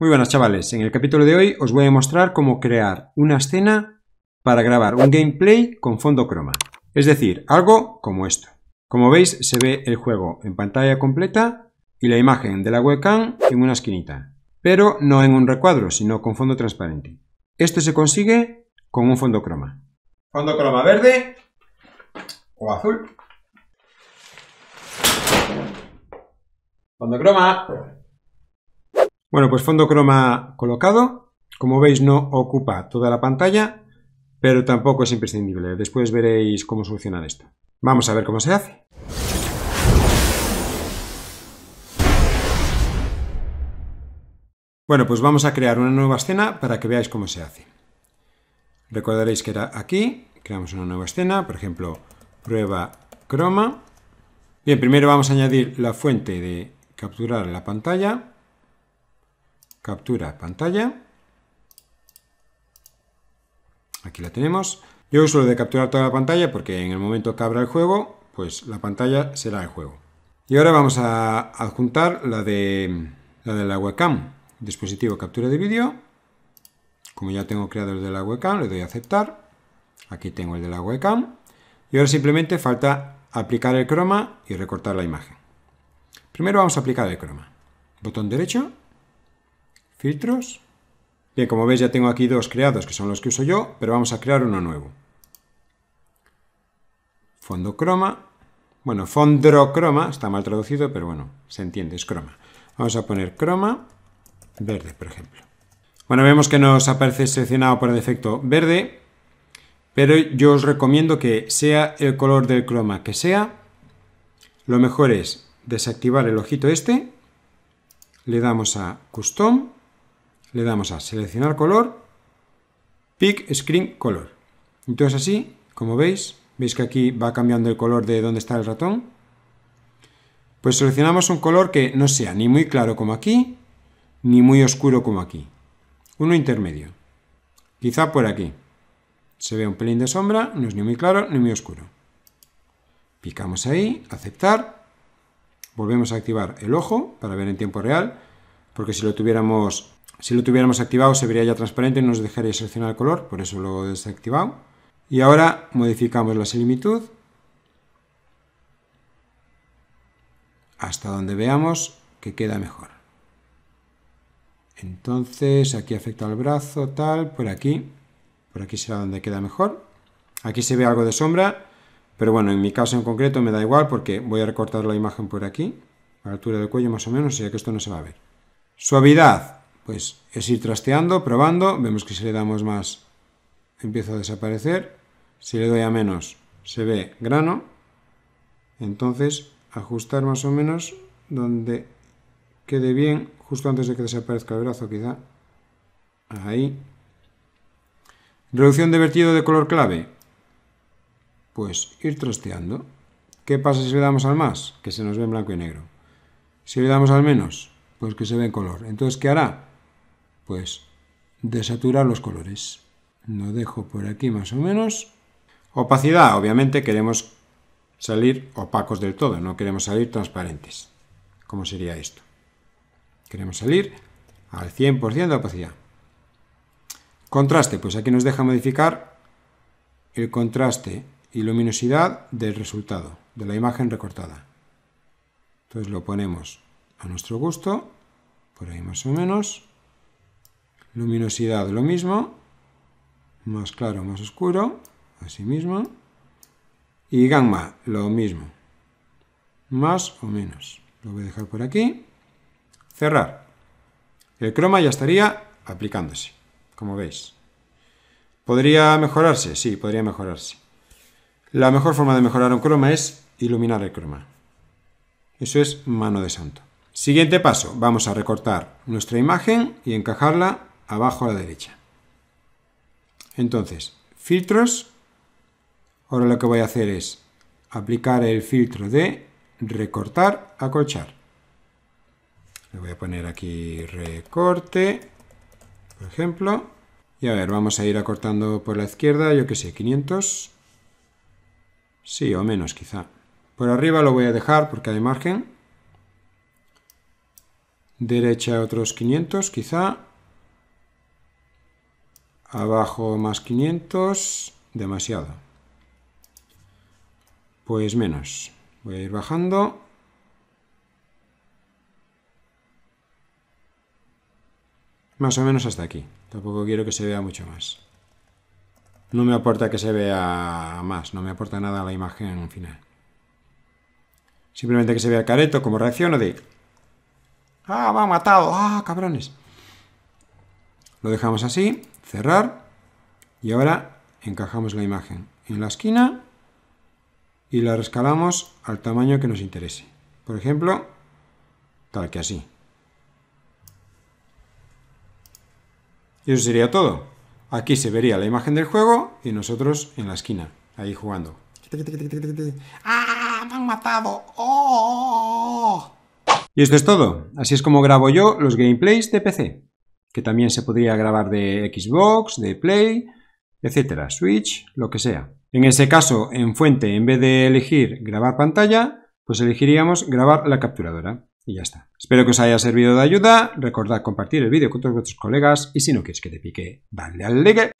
Muy buenas chavales, en el capítulo de hoy os voy a mostrar cómo crear una escena para grabar un gameplay con fondo croma. Es decir, algo como esto. Como veis se ve el juego en pantalla completa y la imagen de la webcam en una esquinita, pero no en un recuadro, sino con fondo transparente. Esto se consigue con un fondo croma. Fondo croma verde o azul. Fondo croma. Bueno, pues fondo croma colocado. Como veis no ocupa toda la pantalla, pero tampoco es imprescindible. Después veréis cómo solucionar esto. Vamos a ver cómo se hace. Bueno, pues vamos a crear una nueva escena para que veáis cómo se hace. Recordaréis que era aquí, creamos una nueva escena, por ejemplo, prueba croma. Bien, primero vamos a añadir la fuente de capturar la pantalla captura pantalla. Aquí la tenemos. Yo uso lo de capturar toda la pantalla porque en el momento que abra el juego, pues la pantalla será el juego. Y ahora vamos a adjuntar la de la, webcam. Dispositivo captura de vídeo. Como ya tengo creado el de la webcam, le doy a aceptar. Aquí tengo el de la webcam. Y ahora simplemente falta aplicar el croma y recortar la imagen. Primero vamos a aplicar el croma. Botón derecho, filtros. Bien, como veis ya tengo aquí dos creados que son los que uso yo, pero vamos a crear uno nuevo. Fondo croma. Bueno, fondo croma, está mal traducido, pero bueno, se entiende, es croma. Vamos a poner croma verde, por ejemplo. Bueno, vemos que nos aparece seleccionado por defecto verde, pero yo os recomiendo que sea el color del croma que sea, lo mejor es desactivar el ojito este, le damos a Custom, le damos a seleccionar color, pick screen color. Entonces así, como veis, veis que aquí va cambiando el color de donde está el ratón, pues seleccionamos un color que no sea ni muy claro como aquí, ni muy oscuro como aquí. Uno intermedio. Quizá por aquí. Se ve un pelín de sombra, no es ni muy claro ni muy oscuro. Picamos ahí, aceptar. Volvemos a activar el ojo para ver en tiempo real, porque si lo tuviéramos si lo tuviéramos activado se vería ya transparente y nos dejaría seleccionar el color, por eso lo he desactivado. Y ahora modificamos la similitud hasta donde veamos que queda mejor. Entonces aquí afecta al brazo, tal, por aquí, por aquí será donde queda mejor. Aquí se ve algo de sombra, pero bueno, en mi caso en concreto me da igual porque voy a recortar la imagen por aquí, a la altura del cuello más o menos, ya que esto no se va a ver. Suavidad, pues es ir trasteando, probando, vemos que si le damos más empieza a desaparecer, si le doy a menos se ve grano, entonces ajustar más o menos donde quede bien, justo antes de que desaparezca el brazo quizá, ahí. Reducción de vertido de color clave, pues ir trasteando. ¿Qué pasa si le damos al más? Que se nos ve en blanco y negro. Si le damos al menos, pues que se ve en color. Entonces, ¿qué hará? pues desaturar los colores. Lo dejo por aquí más o menos. Opacidad, obviamente queremos salir opacos del todo, no queremos salir transparentes. ¿Cómo sería esto? Queremos salir al 100% de opacidad. Contraste, pues aquí nos deja modificar el contraste y luminosidad del resultado, de la imagen recortada. Entonces lo ponemos a nuestro gusto, por ahí más o menos. Luminosidad lo mismo, más claro, más oscuro, así mismo. Y gamma lo mismo, más o menos. Lo voy a dejar por aquí. Cerrar. El croma ya estaría aplicándose, como veis. ¿Podría mejorarse? Sí, podría mejorarse. La mejor forma de mejorar un croma es iluminar el croma. Eso es mano de santo. Siguiente paso, vamos a recortar nuestra imagen y encajarla abajo a la derecha. Entonces, filtros. Ahora lo que voy a hacer es aplicar el filtro de recortar, acolchar. Le voy a poner aquí recorte, por ejemplo. Y a ver, vamos a ir acortando por la izquierda, yo que sé, 500. Sí, o menos quizá. Por arriba lo voy a dejar porque hay margen. Derecha otros 500 quizá. Abajo más 500, demasiado. Pues menos. Voy a ir bajando. Más o menos hasta aquí. Tampoco quiero que se vea mucho más. No me aporta que se vea más, no me aporta nada la imagen en final. Simplemente que se vea careto, como reacciono de... ¡Ah, va ha matado! ¡Ah, cabrones! Lo dejamos así cerrar y ahora encajamos la imagen en la esquina y la rescalamos al tamaño que nos interese. Por ejemplo, tal que así. Y eso sería todo. Aquí se vería la imagen del juego y nosotros en la esquina, ahí jugando. ¡Ah! ¡Me han matado! ¡Oh! Y esto es todo. Así es como grabo yo los gameplays de PC que también se podría grabar de Xbox, de Play, etcétera, Switch, lo que sea. En ese caso, en fuente, en vez de elegir grabar pantalla, pues elegiríamos grabar la capturadora y ya está. Espero que os haya servido de ayuda. Recordad compartir el vídeo con todos vuestros colegas y si no quieres que te pique, dale al like.